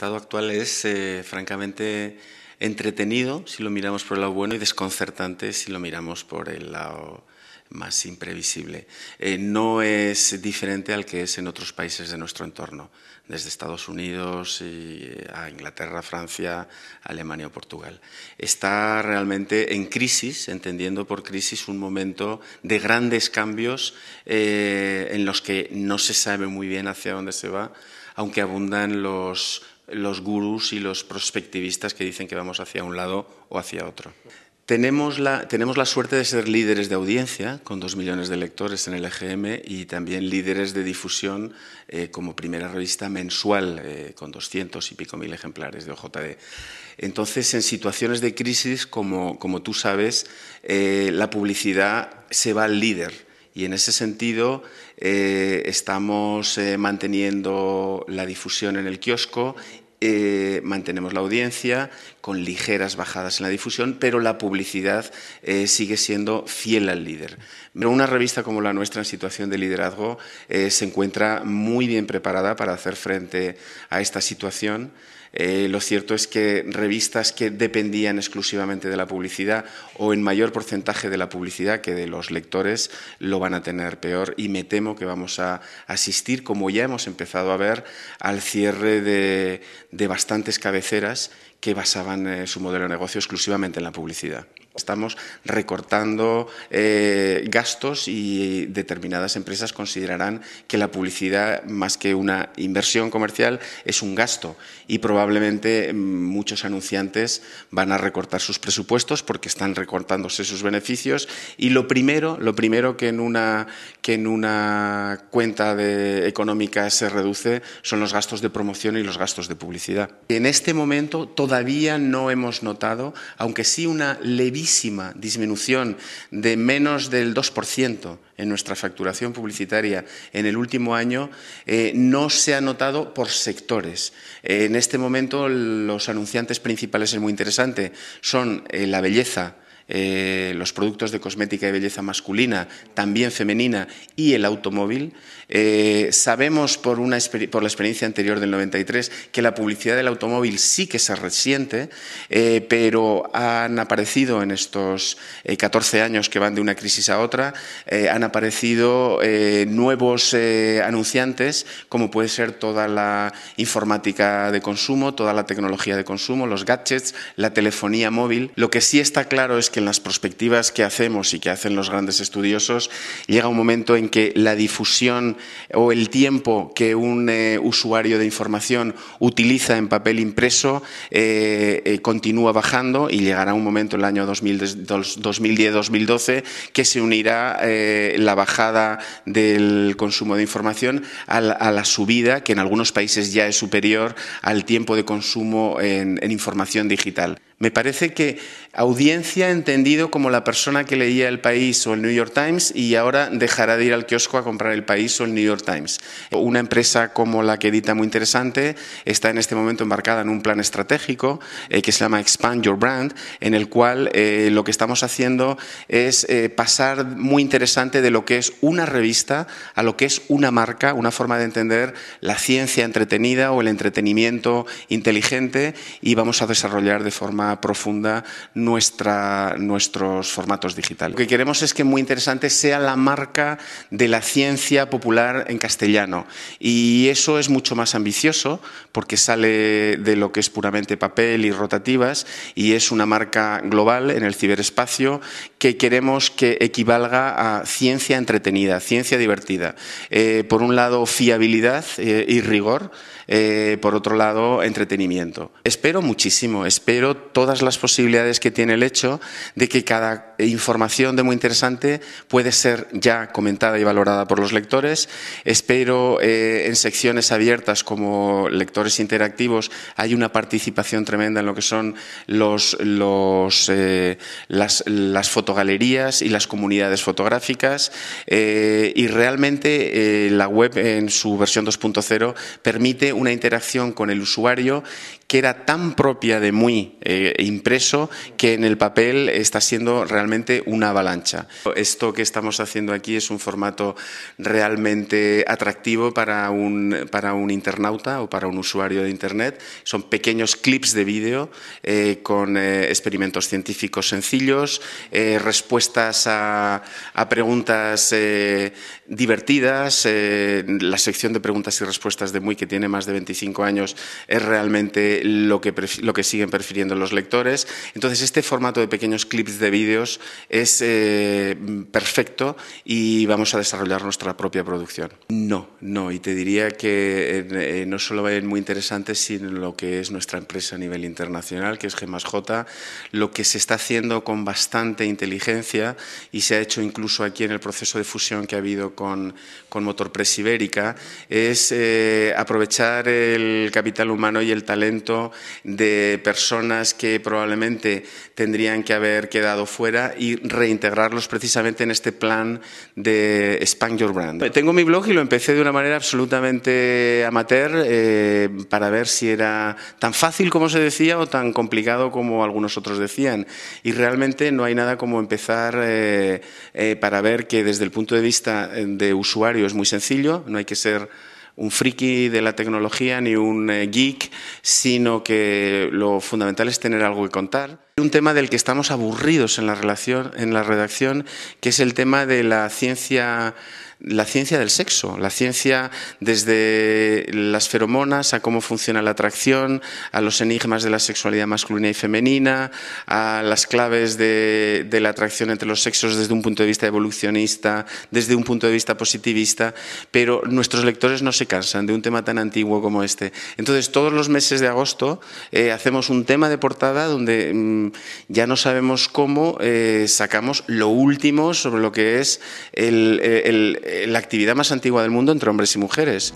estado actual es eh, francamente entretenido si lo miramos por el lado bueno y desconcertante si lo miramos por el lado más imprevisible. Eh, no es diferente al que es en otros países de nuestro entorno, desde Estados Unidos eh, a Inglaterra, Francia, Alemania o Portugal. Está realmente en crisis, entendiendo por crisis un momento de grandes cambios en los que no se sabe muy bien hacia dónde se va, aunque abundan los los gurús y los prospectivistas que dicen que vamos hacia un lado o hacia otro. Tenemos la, tenemos la suerte de ser líderes de audiencia, con dos millones de lectores en el EGM, y también líderes de difusión eh, como primera revista mensual, eh, con doscientos y pico mil ejemplares de OJD. Entonces, en situaciones de crisis, como, como tú sabes, eh, la publicidad se va al líder. Y en ese sentido estamos manteniendo la difusión en el kiosco eh, mantenemos la audiencia con ligeras bajadas en la difusión, pero la publicidad eh, sigue siendo fiel al líder. una revista como la nuestra en situación de liderazgo eh, se encuentra muy bien preparada para hacer frente a esta situación. Eh, lo cierto es que revistas que dependían exclusivamente de la publicidad o en mayor porcentaje de la publicidad que de los lectores lo van a tener peor y me temo que vamos a asistir, como ya hemos empezado a ver, al cierre de, bastantes cabeceras que basaban eh, su modelo de negocio exclusivamente en la publicidad. Estamos recortando eh, gastos y determinadas empresas considerarán que la publicidad, más que una inversión comercial, es un gasto y probablemente mm, muchos anunciantes van a recortar sus presupuestos porque están recortándose sus beneficios y lo primero, lo primero que en una, que en una cuenta de, económica se reduce son los gastos de promoción y los gastos de publicidad. En este momento todavía no hemos notado, aunque sí una levísima disminución de menos del 2% en nuestra facturación publicitaria en el último año eh, no se ha notado por sectores. Eh, en este momento los anunciantes principales es muy interesante, son eh, la belleza, eh, los productos de cosmética y belleza masculina, también femenina, y el automóvil. Eh, sabemos por, una, la experiencia anterior del 93 que la publicidad del automóvil sí que se resiente, eh, pero han aparecido en estos 14 años que van de una crisis a otra, han aparecido nuevos anunciantes, como puede ser toda la informática de consumo, toda la tecnología de consumo, los gadgets, la telefonía móvil. Lo que sí está claro es que en las perspectivas que hacemos y que hacen los grandes estudiosos, llega un momento en que la difusión o el tiempo que un eh, usuario de información utiliza en papel impreso eh, eh, continúa bajando y llegará un momento en el año 2010-2012 que se unirá la bajada del consumo de información a la, subida que en algunos países ya es superior al tiempo de consumo en información digital. Me parece que audiencia entendido como la persona que leía El País o el New York Times y ahora dejará de ir al kiosco a comprar El País o el New York Times. Una empresa como la que edita muy interesante está en este momento embarcada en un plan estratégico eh, que se llama Expand Your Brand, en el cual eh, lo que estamos haciendo es eh, pasar muy interesante de lo que es una revista a lo que es una marca, una forma de entender la ciencia entretenida o el entretenimiento inteligente y vamos a desarrollar de forma profunda nuestros formatos digitales. Lo que queremos es que Muy Interesante sea la marca de la ciencia popular en castellano y eso es mucho más ambicioso porque sale de lo que es puramente papel y rotativas y es una marca global en el ciberespacio que queremos que equivalga a ciencia entretenida, ciencia divertida. Eh, por un lado, fiabilidad eh, y rigor, eh, por otro lado, entretenimiento. Espero muchísimo, espero todo todas las posibilidades que tiene el hecho de que cada información de muy interesante puede ser ya comentada y valorada por los lectores. Espero eh, en secciones abiertas como lectores interactivos hay una participación tremenda en lo que son los, los, eh, las, fotogalerías y las comunidades fotográficas eh, y realmente la web en su versión 2.0 permite una interacción con el usuario que era tan propia de muy eh, impreso que en el papel está siendo realmente una avalancha. Esto que estamos haciendo aquí es un formato realmente atractivo para un, para un internauta o para un usuario de Internet. Son pequeños clips de vídeo eh, con eh, experimentos científicos sencillos, respuestas a, a preguntas divertidas. la sección de preguntas y respuestas de muy que tiene más de 25 años es realmente lo, que siguen prefiriendo los lectores. Entonces, este formato de pequeños clips de vídeos es eh, perfecto y vamos a desarrollar nuestra propia producción. No, no, y te diría que eh, no solo va a ir muy interesante, sino lo que es nuestra empresa a nivel internacional, que es G+J, lo que se está haciendo con bastante inteligencia y se ha hecho incluso aquí en el proceso de fusión que ha habido con, con Motorpress Ibérica, es eh, aprovechar el capital humano y el talento de personas que probablemente tendrían que haber quedado fuera y reintegrarlos precisamente en este plan de Spank Your Brand. Pues tengo mi blog y lo empecé de una manera absolutamente amateur eh, para ver si era tan fácil como se decía o tan complicado como algunos otros decían. Y realmente no hay nada como empezar eh, eh, para ver que desde el punto de vista de usuario es muy sencillo, no hay que ser un friki de la tecnología ni un eh, geek, sino que lo fundamental es tener algo que contar. Un tema del que estamos aburridos en la, relación, en la redacción, que es el tema de la ciencia la ciencia del sexo, la ciencia desde las feromonas a cómo funciona la atracción, a los enigmas de la sexualidad masculina y femenina, a las claves de, la atracción entre los sexos desde un punto de vista evolucionista, desde un punto de vista positivista, pero nuestros lectores no se cansan de un tema tan antiguo como este. Entonces, todos los meses de agosto eh, hacemos un tema de portada donde mm, ya no sabemos cómo eh, sacamos lo último sobre lo que es el eh, la actividad más antigua del mundo entre hombres y mujeres.